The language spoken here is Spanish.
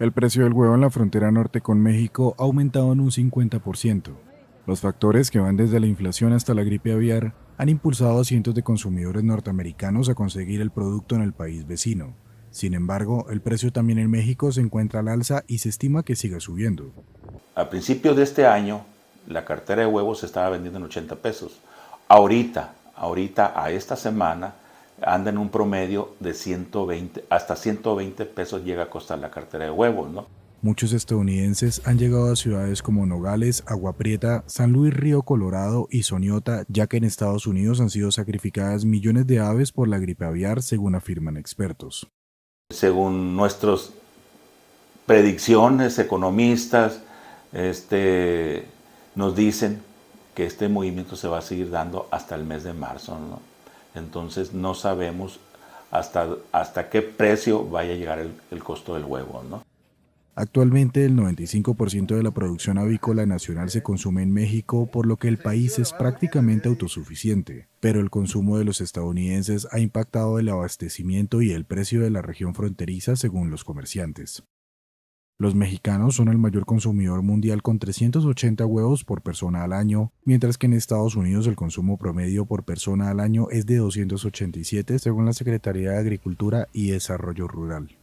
El precio del huevo en la frontera norte con México ha aumentado en un 50%. Los factores que van desde la inflación hasta la gripe aviar han impulsado a cientos de consumidores norteamericanos a conseguir el producto en el país vecino. Sin embargo, el precio también en México se encuentra al alza y se estima que siga subiendo. A principios de este año, la cartera de huevos se estaba vendiendo en 80 pesos. Ahorita, ahorita a esta semana, anda en un promedio de 120, hasta 120 pesos llega a costar la cartera de huevos, ¿no? Muchos estadounidenses han llegado a ciudades como Nogales, Agua Prieta, San Luis Río Colorado y Soniota, ya que en Estados Unidos han sido sacrificadas millones de aves por la gripe aviar, según afirman expertos. Según nuestras predicciones, economistas, este, nos dicen que este movimiento se va a seguir dando hasta el mes de marzo. ¿no? entonces no sabemos hasta, qué precio vaya a llegar el, costo del huevo. ¿no? Actualmente el 95% de la producción avícola nacional se consume en México, por lo que el país es prácticamente autosuficiente, pero el consumo de los estadounidenses ha impactado el abastecimiento y el precio de la región fronteriza según los comerciantes. Los mexicanos son el mayor consumidor mundial con 380 huevos por persona al año, mientras que en Estados Unidos el consumo promedio por persona al año es de 287 según la Secretaría de Agricultura y Desarrollo Rural.